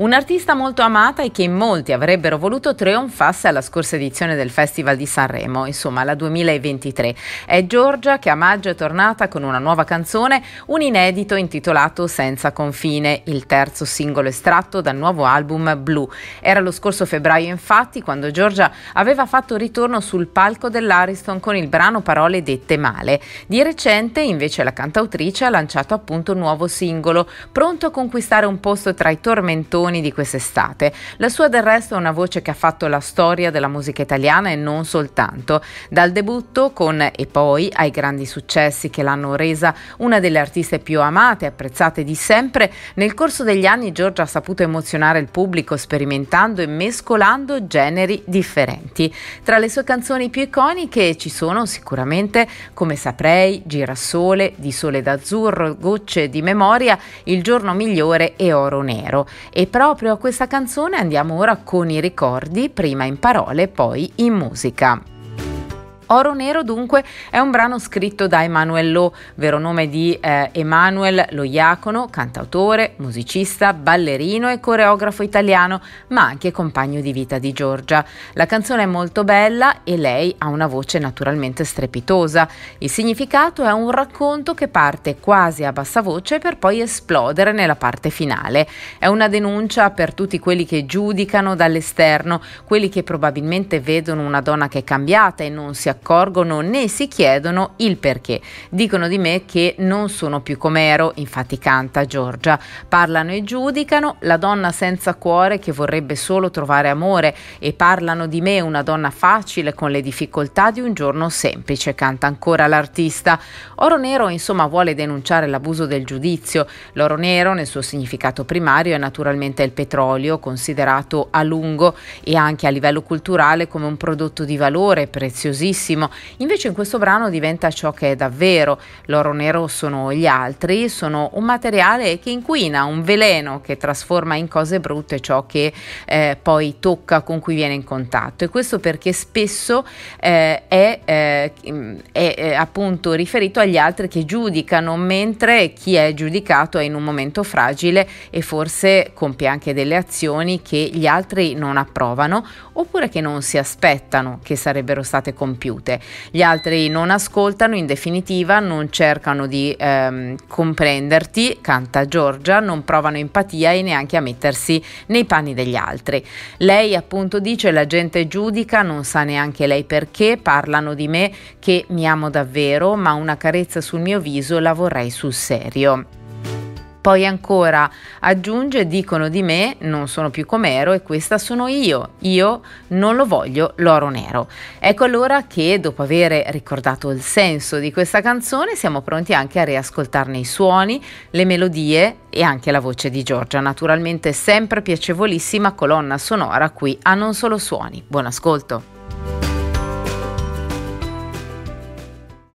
Un'artista molto amata e che in molti avrebbero voluto trionfasse alla scorsa edizione del Festival di Sanremo, insomma la 2023. È Giorgia che a maggio è tornata con una nuova canzone, un inedito intitolato Senza confine, il terzo singolo estratto dal nuovo album Blue. Era lo scorso febbraio infatti quando Giorgia aveva fatto ritorno sul palco dell'Ariston con il brano Parole dette male. Di recente invece la cantautrice ha lanciato appunto un nuovo singolo, pronto a conquistare un posto tra i tormentoni canzoni di quest'estate. La sua del resto è una voce che ha fatto la storia della musica italiana e non soltanto, dal debutto con E poi ai grandi successi che l'hanno resa una delle artiste più amate e apprezzate di sempre, nel corso degli anni Giorgia ha saputo emozionare il pubblico sperimentando e mescolando generi differenti. Tra le sue canzoni più iconiche ci sono sicuramente Come saprei, Girasole, Di sole d'azzurro, Gocce di memoria, Il giorno migliore e Oro nero. E proprio a questa canzone andiamo ora con i ricordi, prima in parole, poi in musica. Oro Nero dunque è un brano scritto da Emanuel Lo, vero nome di eh, Emanuel Lo Iacono, cantautore, musicista, ballerino e coreografo italiano, ma anche compagno di vita di Giorgia. La canzone è molto bella e lei ha una voce naturalmente strepitosa. Il significato è un racconto che parte quasi a bassa voce per poi esplodere nella parte finale. È una denuncia per tutti quelli che giudicano dall'esterno, quelli che probabilmente vedono una donna che è cambiata e non si accorgono accorgono né si chiedono il perché. Dicono di me che non sono più com'ero, infatti canta Giorgia. Parlano e giudicano la donna senza cuore che vorrebbe solo trovare amore e parlano di me una donna facile con le difficoltà di un giorno semplice, canta ancora l'artista. Oro Nero insomma vuole denunciare l'abuso del giudizio. L'oro nero nel suo significato primario è naturalmente il petrolio, considerato a lungo e anche a livello culturale come un prodotto di valore preziosissimo benissimo. Invece in questo brano diventa ciò che è davvero. L'oro nero sono gli altri, sono un materiale che inquina, un veleno che trasforma in cose brutte ciò che eh, poi tocca, con cui viene in contatto. E questo perché spesso eh, è, eh, mm, è, è eh, appunto riferito agli altri che giudicano, mentre chi è giudicato è in un momento fragile e forse compie anche delle azioni che gli altri non approvano oppure che non si aspettano che sarebbero state compiute ricevute. Gli altri non ascoltano, in definitiva non cercano di ehm, comprenderti, canta Giorgia, non provano empatia e neanche a mettersi nei panni degli altri. Lei appunto dice la gente giudica, non sa neanche lei perché, parlano di me che mi amo davvero, ma una carezza sul mio viso la vorrei sul serio. Poi ancora aggiunge, dicono di me, non sono più com'ero e questa sono io, io non lo voglio l'oro nero. Ecco allora che dopo aver ricordato il senso di questa canzone siamo pronti anche a riascoltarne i suoni, le melodie e anche la voce di Giorgia, naturalmente sempre piacevolissima colonna sonora qui a Non Solo Suoni. Buon ascolto!